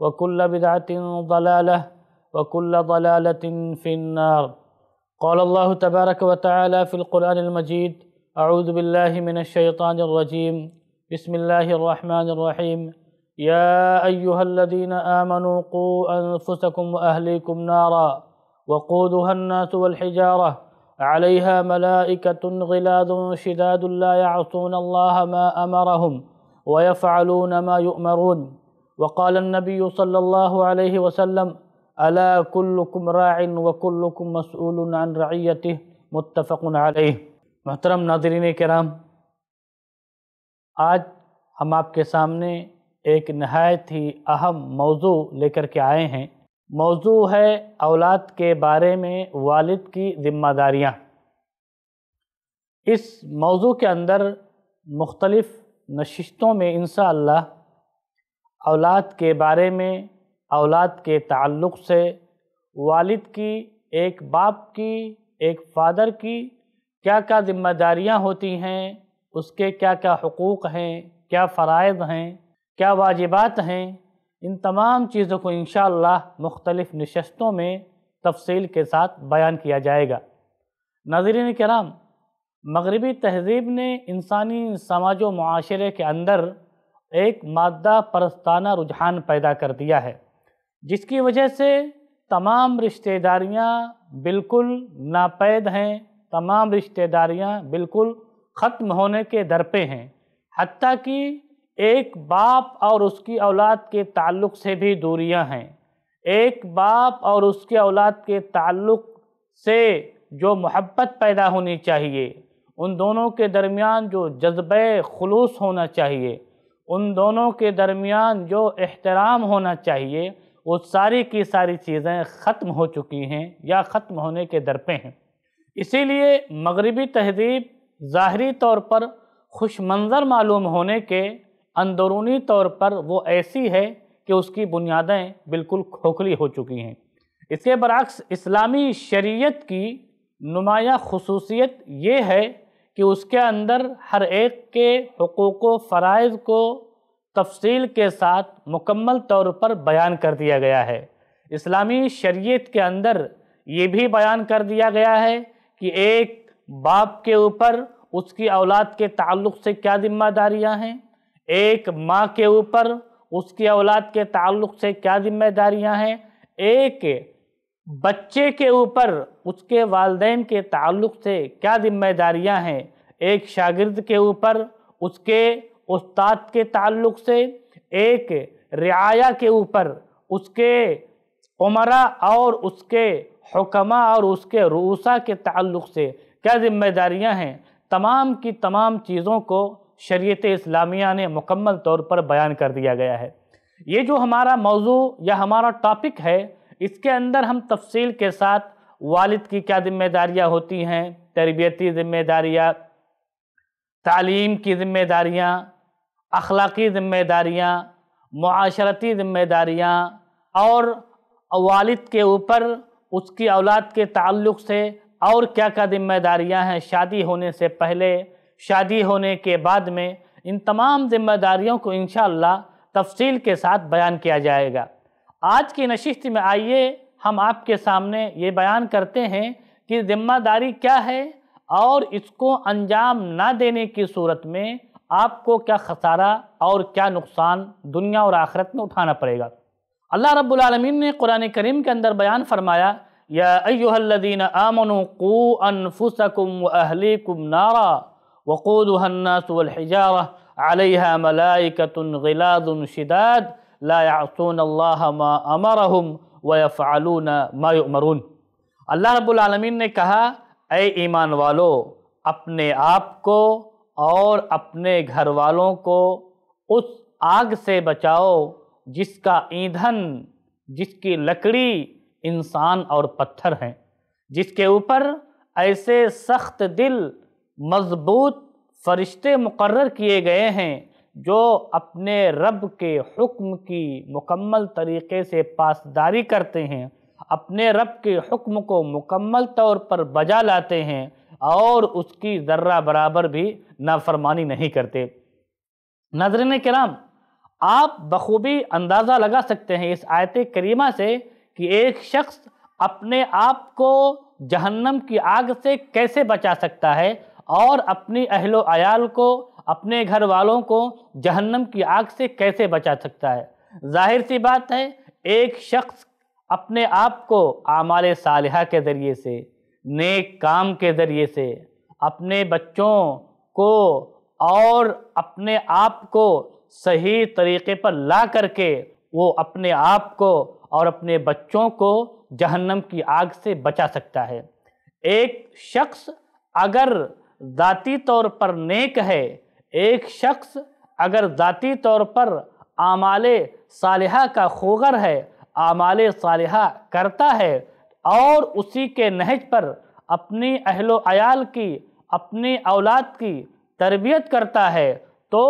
وكل بدعة ضلالة وكل ضلالة في النار قال الله تبارك وتعالى في القرآن المجيد أعوذ بالله من الشيطان الرجيم بسم الله الرحمن الرحيم يا أيها الذين آمنوا قوا أنفسكم وأهليكم نارا وقودها الناس والحجارة عليها ملائكة غلاظ شداد لا يعصون الله ما أمرهم ويفعلون ما يؤمرون वक़ाल नबी सल्लल्लाहु अलैहि वसल्लम अला कुल्लुकुम राइन व कुल्लुकुम मसऊल अन रईत मुत्तफ़क़ुन अलैह मोहतरम नाजरीन कराम आज हम आपके सामने एक नहायत ही अहम मौजू लेकर के आए हैं मौजू है औलाद के बारे में वालिद की ज़िम्मेदारियाँ इस मौजू के अंदर मुख्तलफ़ नशस्तों में इन औलाद के बारे में औलाद के ताल्लुक़ से वालिद की एक बाप की एक फ़ादर की क्या क्या जिम्मेदारियां होती हैं उसके क्या क्या हकूक़ हैं क्या फ़रज़ हैं क्या वाजिबात हैं इन तमाम चीज़ों को इन मुख्तलिफ़ नशस्तों में तफसील के साथ बयान किया जाएगा नजरिन कराम मगरबी तहजीब ने इंसानी समाज व माशरे के अंदर एक मादा परस्ताना रुझान पैदा कर दिया है जिसकी वजह से तमाम रिश्तेदारियां बिल्कुल नापैद हैं तमाम रिश्तेदारियां बिल्कुल ख़त्म होने के दर पे हैं हती कि एक बाप और उसकी औलाद के ताल्लुक़ से भी दूरियां हैं एक बाप और उसके औलाद के ताल्लुक़ से जो मोहब्बत पैदा होनी चाहिए उन दोनों के दरमियान जो जज्ब खलूस होना चाहिए उन दोनों के दरमियान जो अहतराम होना चाहिए वो सारी की सारी चीज़ें ख़त्म हो चुकी हैं या ख़त्म होने के दर पे हैं इसीलिए मगरबी तहजीब ज़ाहरी तौर पर खुश मंज़र मालूम होने के अंदरूनी तौर पर वो ऐसी है कि उसकी बुनियादें बिल्कुल खोखली हो चुकी हैं इसके बरक्स इस्लामी शरीयत की नुमाया खसूसियत ये है कि उसके अंदर हर एक के हकूक़ फ़रज़ को तफसील के साथ मुकम्मल तौर पर बयान कर दिया गया है इस्लामी शरीयत के अंदर ये भी बयान कर दिया गया है कि एक बाप के ऊपर उसकी औलाद के ताल्लुक़ से क्या ज़िम्मेदारियाँ हैं एक माँ के ऊपर उसकी औलाद के ताल्लुक़ से क्या ज़िम्मेदारियाँ हैं एक बच्चे के ऊपर उसके वालदेन के ताल्लुक से क्या जिम्मेदारियां हैं एक शागिर्द के ऊपर उसके उस्ताद के ताल्लुक से एक रियाया के ऊपर उसके उमरा और उसके हुकमा और उसके रूसा के ताल्लुक से क्या जिम्मेदारियां हैं तमाम की तमाम चीज़ों को शरीत इस्लामिया ने मुकम्मल तौर पर बयान कर दिया गया है ये जो हमारा मौजू या हमारा टॉपिक है इसके अंदर हम तफसील के साथ वालिद की क्या जिम्मेदारियाँ होती हैं तरबियती ज़िम्मेदारियाँ तालीम की ज़िम्मेदारियाँ अखलाकी ज़िम्मेदारियाँ माशरती ज़िम्मेदारियाँ और वालिद के ऊपर उसकी औलाद के ताल्लुक़ से और क्या क्या ज़िम्मेदारियाँ हैं शादी होने से पहले शादी होने के बाद में इन तमाम ज़िम्मेदारियों को इन तफसील के साथ बयान किया जाएगा आज की नशिस्त में आइए हम आपके सामने ये बयान करते हैं कि ज़िम्मेदारी क्या है और इसको अंजाम ना देने की सूरत में आपको क्या खसारा और क्या नुकसान दुनिया और आखरत में उठाना पड़ेगा अल्लाह रब्बुल ने कुरान करीम के अंदर बयान फरमाया या अयोहल्लिन आमन को अनफुसकुम अहलिकुम नारा वक़ूदहन्नासुलहिजारा अलह मलाइकतुन गिलादुन शिदाद लायासून अल्लाह रबालमीन ने कहा ए ईमान वालो अपने आप को और अपने घर वालों को उस आग से बचाओ जिसका ईंधन जिसकी लकड़ी इंसान और पत्थर हैं जिसके ऊपर ऐसे सख्त दिल मजबूत फरिश्ते मुकर किए गए हैं जो अपने रब के हुक्म की मुकम्मल तरीके से पासदारी करते हैं अपने रब के हुक्म को मुकम्मल तौर पर बजा लाते हैं और उसकी ज़र्रा बराबर भी नाफरमानी नहीं करते नजरन कराम आप बखूबी अंदाज़ा लगा सकते हैं इस आयत करीमा से कि एक शख्स अपने आप को जहन्नम की आग से कैसे बचा सकता है और अपनी अहलो आयाल को अपने घर वालों को जहन्नम की आग से कैसे बचा सकता है जाहिर सी बात है एक शख्स अपने आप को आमाल साल के ज़रिए से नेक काम के ज़रिए से अपने बच्चों को और अपने आप को सही तरीके पर ला करके वो अपने आप को और अपने बच्चों को जहन्नम की आग से बचा सकता है एक शख्स अगर ज़ाती तौर पर नेक है एक शख्स अगर ज़ाती तौर पर आमाल सालहा का खोगर है आमाल सालहा करता है और उसी के नहज पर अपनी अहलोयाल की अपनी औलाद की तरबियत करता है तो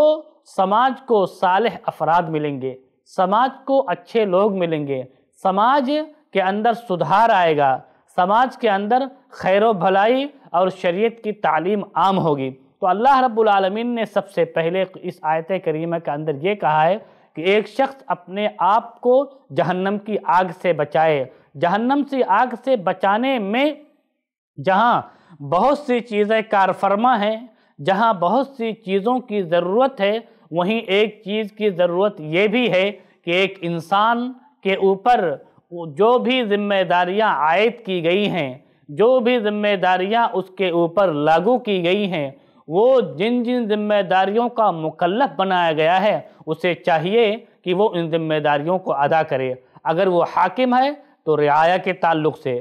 समाज को सालह अफराद मिलेंगे समाज को अच्छे लोग मिलेंगे समाज के अंदर सुधार आएगा समाज के अंदर खैर भलाई और शरीयत की तालीम आम होगी तो अल्लाह रब्बुल ने सबसे पहले इस आयत करीमा के अंदर ये कहा है कि एक शख्स अपने आप को जहन्नम की आग से बचाए जहन्नम से आग से बचाने में जहाँ बहुत सी चीज़ें कारफरमा हैं जहाँ बहुत सी चीज़ों की ज़रूरत है वहीं एक चीज़ की ज़रूरत ये भी है कि एक इंसान के ऊपर जो भी ज़िम्मेदारियाँ आयद की गई हैं जो भी ज़िम्मेदारियाँ उसके ऊपर लागू की गई हैं वो जिन जिन जिम्मेदारियों का मुकलफ बनाया गया है उसे चाहिए कि वो इन जिम्मेदारियों को अदा करे अगर वो हाकिम है तो रियाया के ताल्लुक से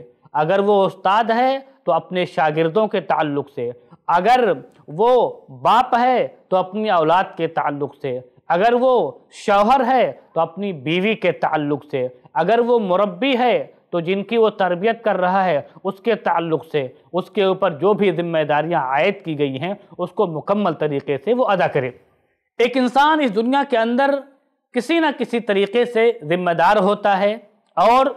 अगर वो उस्ताद है तो अपने शागिर्दों के ताल्लुक से अगर वो बाप है तो अपनी औलाद के ताल्लुक से अगर वो शौहर है तो अपनी बीवी के ताल्लुक से अगर वो मुरबी है तो जिनकी वो तरबियत कर रहा है उसके ताल्लुक से उसके ऊपर जो भी ज़िम्मेदारियाँ आयद की गई हैं उसको मुकम्मल तरीके से वो अदा करे एक इंसान इस दुनिया के अंदर किसी न किसी तरीके से ज़िम्मेदार होता है और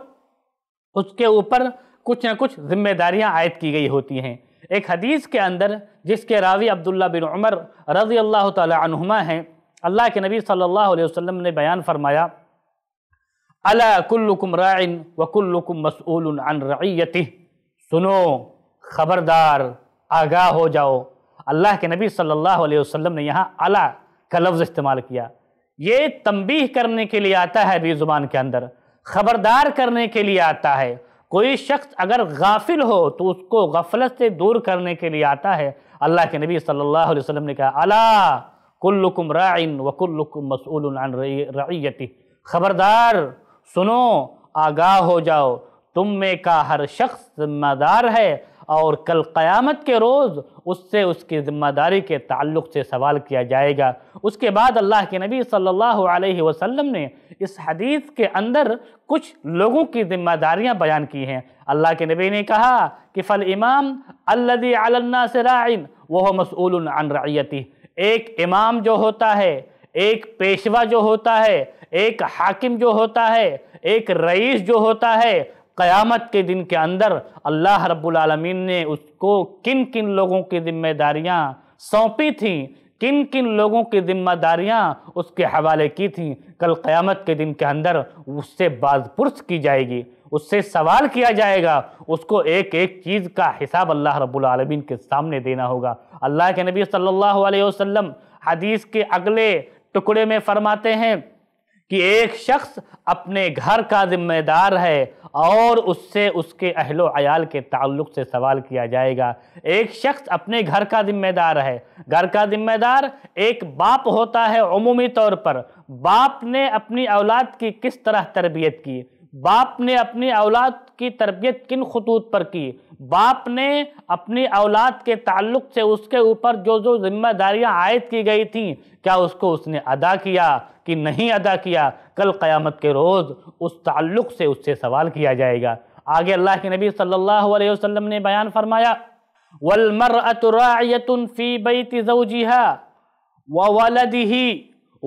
उसके ऊपर कुछ ना कुछ ज़िम्मेदारियाँ आयद की गई होती हैं एक हदीस के अंदर जिसके रावी अब्दुल्ला बिन उमर रज़ी अल्लाह तुमा हैं अल्लाह के नबी सल्लल्लाहु अलैहि वसल्लम ने बयान फरमाया अला कुल्लुकुम राइन व कुल्लुकुम मसूल अन रईयति सुनो खबरदार आगाह हो जाओ अल्लाह के नबी सल्लल्लाहु अलैहि वसल्लम ने यहाँ अला का लफ्ज़ इस्तेमाल किया ये तंबीह करने के लिए आता है अरबी ज़ुबान के अंदर खबरदार करने के लिए आता है कोई शख्स अगर गाफिल हो तो उसको गफलत से दूर करने के लिए आता है अल्लाह के नबी सल्लल्लाहु अलैहि वसल्लम ने कहा अला कुल्लुकुम राइन व कुल्लुकुम मसूल अन रईयति खबरदार सुनो आगाह हो जाओ तुम में का हर शख्स जिम्मेदार है और कल क़यामत के रोज़ उससे उसकी ज़िम्मेदारी के ताल्लुक से सवाल किया जाएगा उसके बाद अल्लाह के नबी सल्लल्लाहु अलैहि वसल्लम ने इस हदीस के अंदर कुछ लोगों की ज़िम्मेदारियां बयान की हैं अल्लाह के नबी ने कहा कि फ़ल इमाम अल्लदी अलन्ना से राइन वह मसूल अन एक इमाम जो होता है एक पेशवा जो होता है एक हाकिम जो होता है एक रईस जो होता है क़यामत के दिन के अंदर अल्लाह रब्बुल ने उसको किन किन लोगों की जिम्मेदारियाँ सौंपी थीं किन किन लोगों की जिम्मेदारियाँ उसके हवाले की थी कल क़यामत के दिन के अंदर उससे बाजपुरस की जाएगी उससे सवाल किया जाएगा उसको एक एक चीज़ का हिसाब अल्लाह रब्बुल के सामने देना होगा अल्लाह के नबी सल्लल्लाहु अलैहि वसल्लम हदीस के अगले टुकड़े में फरमाते हैं कि एक शख्स अपने घर का जिम्मेदार है और उससे उसके अहलो अयाल के ताल्लुक से सवाल किया जाएगा एक शख्स अपने घर का जिम्मेदार है घर का जिम्मेदार एक बाप होता है अमूमी तौर पर बाप ने अपनी औलाद की किस तरह तरबियत की बाप ने अपनी औलाद की तरबियत किन खतूत पर की बाप ने अपनी औलाद के ताल्लुक से उसके ऊपर जो जो जिम्मेदारियां आयद की गई थी क्या उसको उसने अदा किया कि नहीं अदा किया कल क़यामत के रोज़ उस ताल्लुक से उससे सवाल किया जाएगा आगे अल्लाह के नबी सल्लल्लाहु अलैहि वसल्लम ने बयान फरमाया वलमरतुन फ़ी बई तोजीहा वलदही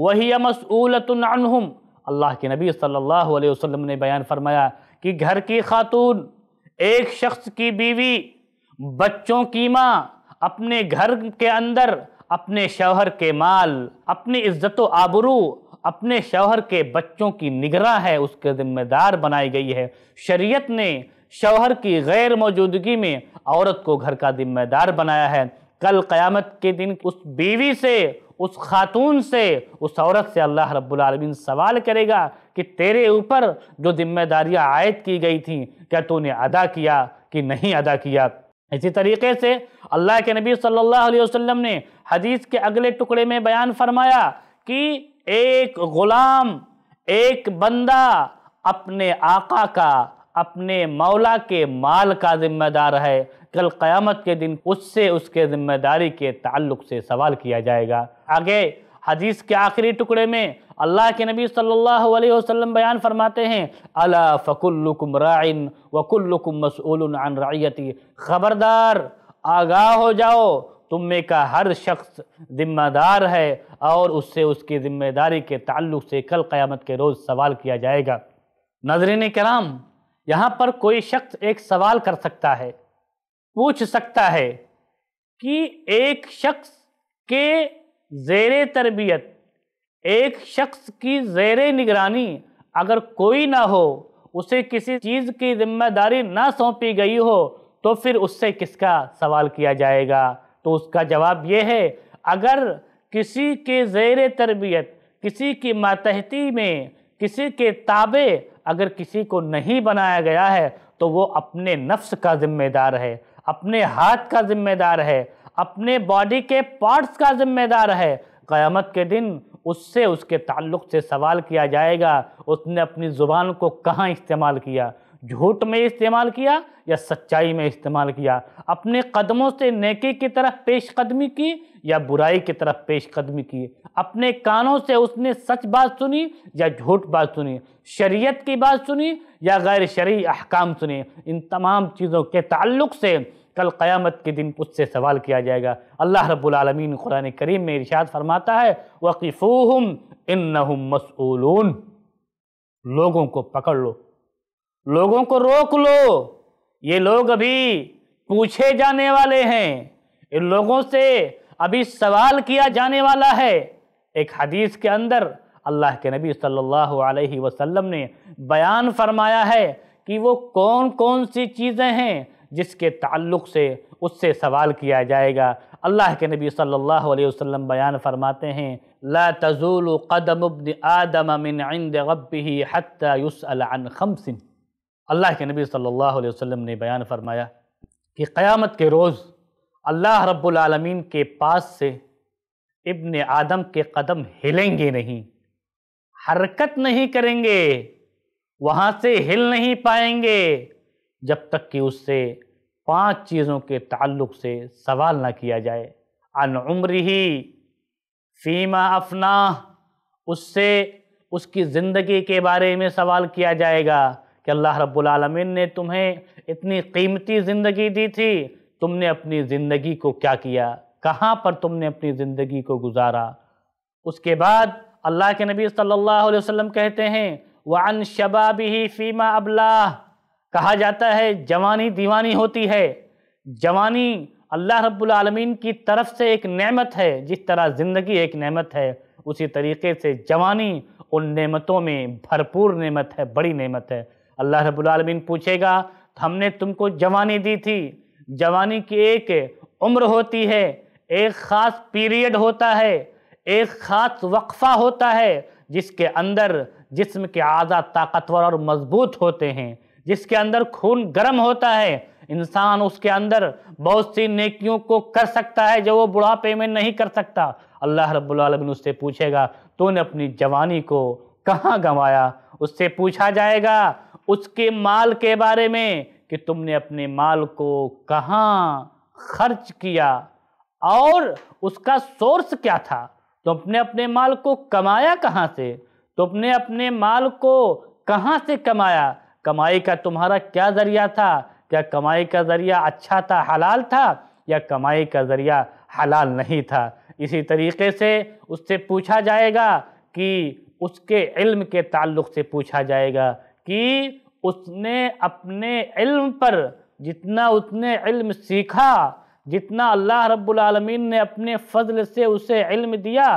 वही मसूलतुम अल्लाह के नबी सल्लल्लाहु अलैहि वसल्लम ने बयान फरमाया कि घर की खातून एक शख्स की बीवी बच्चों की माँ अपने घर के अंदर अपने शौहर के माल अपनी इज्जत आबरू अपने शौहर के बच्चों की निगरा है उसके जिम्मेदार बनाई गई है शरीयत ने शौहर की गैर मौजूदगी में औरत को घर का जिम्मेदार बनाया है कल क़यामत के दिन उस बीवी से उस खातून से उस औरत से अल्लाह रब्बुलरमीन सवाल करेगा कि तेरे ऊपर जो जिम्मेदारियां आयद की गई थी क्या तूने अदा किया कि नहीं अदा किया इसी तरीके से अल्लाह के नबी सल्लल्लाहु अलैहि वसल्लम ने हदीस के अगले टुकड़े में बयान फरमाया कि एक ग़ुलाम एक बंदा अपने आका का अपने मौला के माल का ज़िम्मेदार है कल क़यामत के दिन उससे उसके ज़िम्मेदारी के ताल्लुक से सवाल किया जाएगा आगे हदीस के आखिरी टुकड़े में अल्लाह के नबी सल्लल्लाहु अलैहि वसल्लम बयान फरमाते हैं अला फ़कुल्लुकुम राइन वकुल्लुकुम मसूलुन अन रैयती ख़बरदार आगाह हो जाओ तुम में का हर शख्स जिम्मेदार है और उससे उसकी ज़िम्मेदारी के ताल्लुक से कल क़यामत के रोज़ सवाल किया जाएगा नजरिन कराम यहाँ पर कोई शख्स एक सवाल कर सकता है पूछ सकता है कि एक शख्स के जेर तरबियत एक शख्स की जेर निगरानी अगर कोई ना हो उसे किसी चीज़ की जिम्मेदारी ना सौंपी गई हो तो फिर उससे किसका सवाल किया जाएगा तो उसका जवाब यह है अगर किसी के जेर तरबियत किसी की मातहती में किसी के ताबे अगर किसी को नहीं बनाया गया है तो वो अपने नफ्स का जिम्मेदार है अपने हाथ का जिम्मेदार है अपने बॉडी के पार्ट्स का जिम्मेदार है क़यामत के दिन उससे उसके ताल्लुक़ से सवाल किया जाएगा उसने अपनी ज़ुबान को कहाँ इस्तेमाल किया झूठ में इस्तेमाल किया या सच्चाई में इस्तेमाल किया अपने कदमों से नेकी की तरफ पेश कदमी की या बुराई की तरफ पेश कदमी की अपने कानों से उसने सच बात सुनी या झूठ बात सुनी शरीयत की बात सुनी या गैर शरी अहकाम सुने इन तमाम चीज़ों के ताल्लुक से कल क़यामत के दिन उससे सवाल किया जाएगा अल्लाह रब्बुलमीन कुरान करीम में इरशाद फरमाता है वकीफ़ूम इन मसूलून लोगों को पकड़ लो लोगों को रोक लो ये लोग अभी पूछे जाने वाले हैं इन लोगों से अभी सवाल किया जाने वाला है एक हदीस के अंदर अल्लाह के नबी सल्लल्लाहु अलैहि वसल्लम ने बयान फरमाया है कि वो कौन कौन सी चीज़ें हैं जिसके ताल्लुक़ से उससे सवाल किया जाएगा अल्लाह के नबी सल्लल्लाहु अलैहि वसल्लम बयान फरमाते हैं ला तजूल कदम आदम मिन عند ربه حتى يسأل عن खमसिन अल्लाह के नबी सल्लल्लाहु अलैहि वसल्लम ने बयान फरमाया कि क़यामत के रोज़ अल्लाह रब्बुल आलमीन के पास से इब्न आदम के कदम हिलेंगे नहीं हरकत नहीं करेंगे वहाँ से हिल नहीं पाएंगे जब तक कि उससे पांच चीज़ों के ताल्लुक से सवाल ना किया जाए अन उम्र ही फीमा अफना उससे उसकी ज़िंदगी के बारे में सवाल किया जाएगा कि अल्लाह रब्लमिन ने तुम्हें इतनी कीमती ज़िंदगी दी थी तुमने अपनी ज़िंदगी को क्या किया कहाँ पर तुमने अपनी ज़िंदगी को गुजारा उसके बाद अल्लाह के नबी सल्लल्लाहु अलैहि वसल्लम कहते हैं वन शबाब ही फ़ीमा अबला कहा जाता है जवानी दीवानी होती है जवानी अल्लाह रब्बुलमीन की तरफ से एक नेमत है जिस तरह ज़िंदगी एक नेमत है उसी तरीके से जवानी उन नेमतों में भरपूर नेमत है बड़ी नेमत है अल्लाह रबालमीन पूछेगा हमने तुमको जवानी दी थी जवानी की एक उम्र होती है एक ख़ास पीरियड होता है एक ख़ास वक्फ़ा होता है जिसके अंदर जिस्म के आज़ा ताकतवर और मजबूत होते हैं जिसके अंदर खून गर्म होता है इंसान उसके अंदर बहुत सी नेकियों को कर सकता है जो वो बुढ़ापे में नहीं कर सकता अल्लाह रब्लमिन उससे पूछेगा तूने अपनी जवानी को कहाँ गंवाया उससे पूछा जाएगा उसके माल के बारे में कि तुमने अपने माल को कहाँ खर्च किया और उसका सोर्स क्या था तुमने अपने माल को कमाया कहाँ से तुमने अपने माल को कहाँ से कमाया कमाई का तुम्हारा क्या ज़रिया था क्या कमाई का ज़रिया अच्छा था हलाल था या कमाई का ज़रिया हलाल नहीं था इसी तरीके से उससे पूछा जाएगा कि उसके इल्म के ताल्लुक से पूछा जाएगा कि उसने अपने इल्म पर जितना उसने इल्म सीखा जितना अल्लाह रब्बुल रबालमीन ने अपने फ़ज़ल से उसे इल्म दिया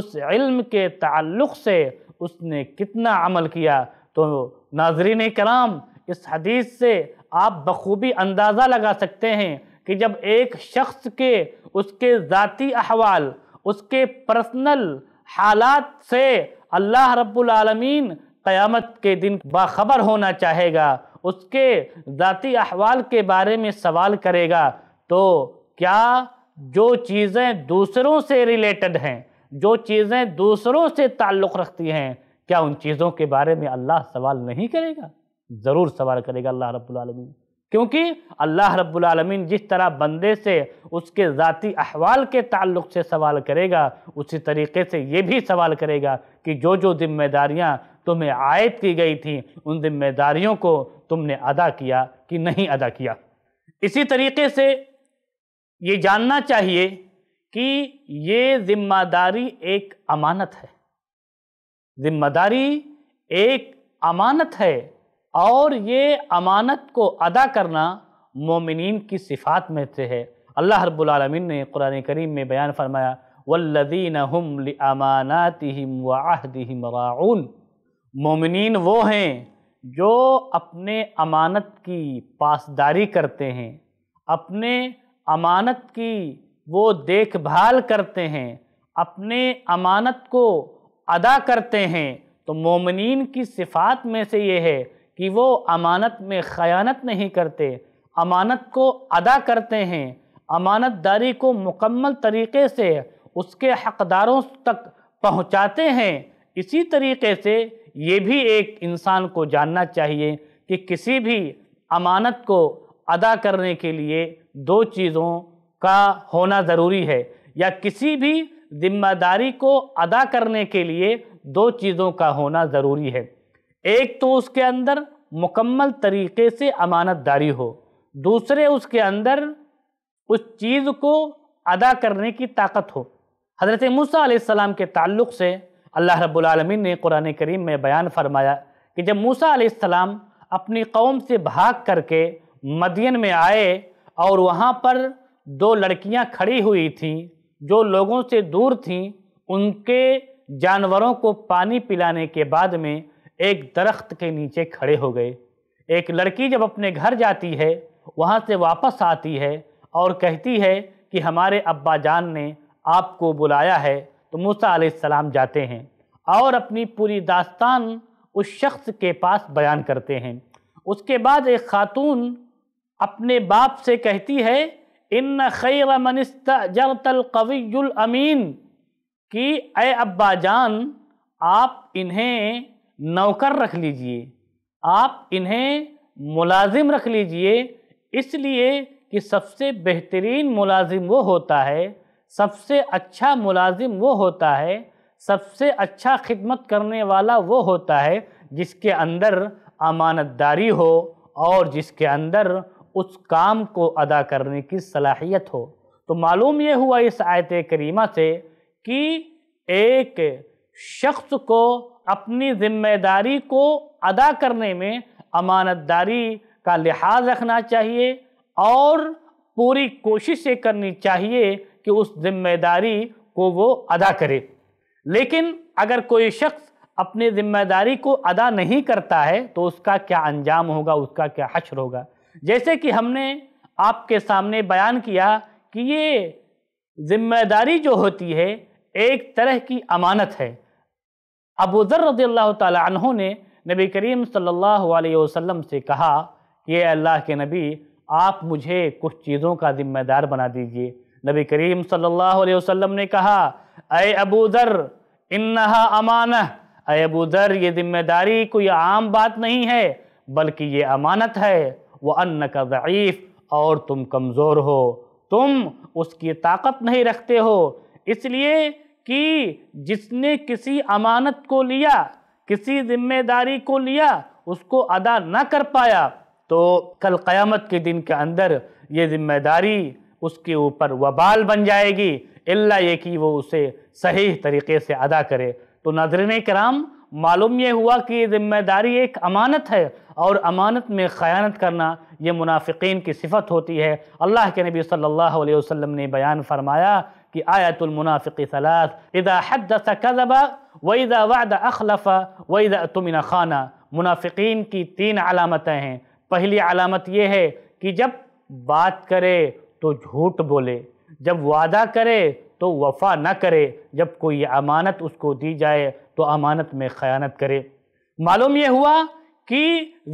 उस इल्म के ताल्लुक़ से उसने कितना अमल किया तो नाजरीन कराम इस हदीस से आप बखूबी अंदाज़ा लगा सकते हैं कि जब एक शख्स के उसके ज़ाती अहवाल उसके पर्सनल हालात से अल्लाह रब्बुल क़यामत के दिन बाखबर होना चाहेगा उसके ज़ाती अहवाल के बारे में सवाल करेगा तो क्या जो चीज़ें दूसरों से रिलेटेड हैं जो चीज़ें दूसरों से ताल्लुक़ रखती हैं क्या उन चीज़ों के बारे में अल्लाह सवाल नहीं करेगा ज़रूर सवाल करेगा अल्लाह रब्लमीन क्योंकि अल्लाह रब्लमीन जिस तरह बंदे से उसके ज़ाती अहवाल के ताल्लुक से सवाल करेगा उसी तरीके से ये भी सवाल करेगा कि जो जो जिम्मेदारियाँ तुम्हें आयद की गई थी उन जिम्मेदारियों को तुमने अदा किया कि नहीं अदा किया इसी तरीके से ये जानना चाहिए कि ये जिम्मेदारी एक अमानत है जिम्मेदारी एक अमानत है और ये अमानत को अदा करना मोमिन की सिफात में से है अल्लाह रब्लमिन ने कुरान करीम में बयान फरमाया वल्लदीन हम अमानत हम वाहदम मोमिन वो हैं जो अपने अमानत की पासदारी करते हैं अपने अमानत की वो देखभाल करते हैं अपने अमानत को अदा करते हैं तो मोमिन की सिफात में से ये है कि वो अमानत में ख़यानत नहीं करते अमानत को अदा करते हैं अमानत दारी को मुकम्मल तरीके से उसके हकदारों तक पहुँचाते हैं इसी तरीके से ये भी एक इंसान को जानना चाहिए कि किसी भी अमानत को अदा करने के लिए दो चीज़ों का होना ज़रूरी है या किसी भी जिम्मेदारी को अदा करने के लिए दो चीज़ों का होना ज़रूरी है एक तो उसके अंदर मुकम्मल तरीके से अमानतदारी हो दूसरे उसके अंदर उस चीज़ को अदा करने की ताकत हो हज़रत मूसा के ताल्लुक़ से अल्लाह रब्लमिन ने कुरान करीम में बयान फरमाया कि जब मूसा आसमाम अपनी कौम से भाग करके मदियन में आए और वहाँ पर दो लड़कियाँ खड़ी हुई थीं जो लोगों से दूर थीं उनके जानवरों को पानी पिलाने के बाद में एक दरख्त के नीचे खड़े हो गए एक लड़की जब अपने घर जाती है वहाँ से वापस आती है और कहती है कि हमारे अब्बा जान ने आपको बुलाया है तो मूसा सलाम जाते हैं और अपनी पूरी दास्तान उस शख्स के पास बयान करते हैं उसके बाद एक खातून अपने बाप से कहती है इन खैर मनस्तरतलकवील अमीन कि अय अब्बा जान आप इन्हें नौकर रख लीजिए आप इन्हें मुलाजिम रख लीजिए इसलिए कि सबसे बेहतरीन मुलाजिम वो होता है सबसे अच्छा मुलाजिम वो होता है सबसे अच्छा खिदमत करने वाला वो होता है जिसके अंदर अमानतदारी हो और जिसके अंदर उस काम को अदा करने की सलाहियत हो तो मालूम ये हुआ इस आयत करीमा से कि एक शख्स को अपनी ज़िम्मेदारी को अदा करने में अमानतदारी का लिहाज रखना चाहिए और पूरी कोशिश ये करनी चाहिए कि उस जिम्मेदारी को वो अदा करे लेकिन अगर कोई शख्स अपनी जिम्मेदारी को अदा नहीं करता है तो उसका क्या अंजाम होगा उसका क्या हश्र होगा जैसे कि हमने आपके सामने बयान किया कि ये जिम्मेदारी जो होती है एक तरह की अमानत है अबू ज़र रजी अल्लाह तहों ने नबी करीम सल्लल्लाहु अलैहि वसल्लम से कहा कि अल्लाह के नबी आप मुझे कुछ चीज़ों का ज़िम्मेदार बना दीजिए नबी करीम सल्लल्लाहु अलैहि वसल्लम ने कहा अय अबू जर इन्नहा अय अबू जर ये ज़िम्मेदारी कोई आम बात नहीं है बल्कि ये अमानत है वह अन्न का ज़ीफ़ और तुम कमज़ोर हो तुम उसकी ताकत नहीं रखते हो इसलिए कि जिसने किसी अमानत को लिया किसी जिम्मेदारी को लिया उसको अदा ना कर पाया तो कल क़यामत के दिन के अंदर ये ज़िम्मेदारी उसके ऊपर वबाल बन जाएगी इल्ला ये कि वो उसे सही तरीके से अदा करे तो नाजरन कराम मालूम ये हुआ कि ये ज़िम्मेदारी एक अमानत है और अमानत में ख़यानत करना ये मुनाफिकीन की सिफत होती है अल्लाह के नबी सल्लल्लाहु अलैहि वसल्लम ने बयान फरमाया कि आयतुलमुनाफ़ी सलात इदा हद कदबा वईदा वादा अखलफ़ा वईदा तुमिन खाना मुनाफिकीन की तीन अलामतें हैं पहली अलामत यह है कि जब बात करे तो झूठ बोले जब वादा करे तो वफा ना करे जब कोई अमानत उसको दी जाए तो अमानत में ख़यानत करे मालूम यह हुआ कि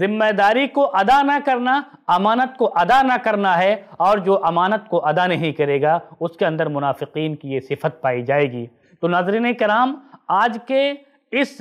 जिम्मेदारी को अदा ना करना अमानत को अदा ना करना है और जो अमानत को अदा नहीं करेगा उसके अंदर मुनाफिकीन की ये सिफत पाई जाएगी तो नाजरन कराम आज के इस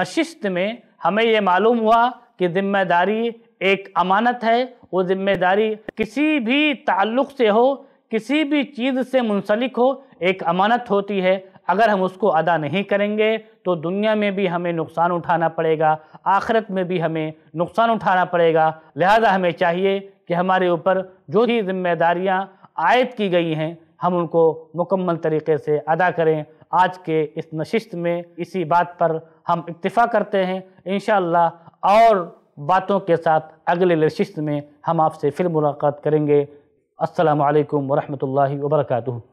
नशिस्त में हमें ये मालूम हुआ कि ज़िम्मेदारी एक अमानत है वो जिम्मेदारी किसी भी ताल्लुक से हो किसी भी चीज़ से मुंसलिक हो एक अमानत होती है अगर हम उसको अदा नहीं करेंगे तो दुनिया में भी हमें नुकसान उठाना पड़ेगा आखिरत में भी हमें नुकसान उठाना पड़ेगा लिहाजा हमें चाहिए कि हमारे ऊपर जो भी जिम्मेदारियाँ आयद की गई हैं हम उनको मुकम्मल तरीके से अदा करें आज के इस नशिस्त में इसी बात पर हम इतफ़ा करते हैं इन और बातों के साथ अगले लिस्ट में हम आपसे फिर मुलाकात करेंगे असलकम वरहमल वर्का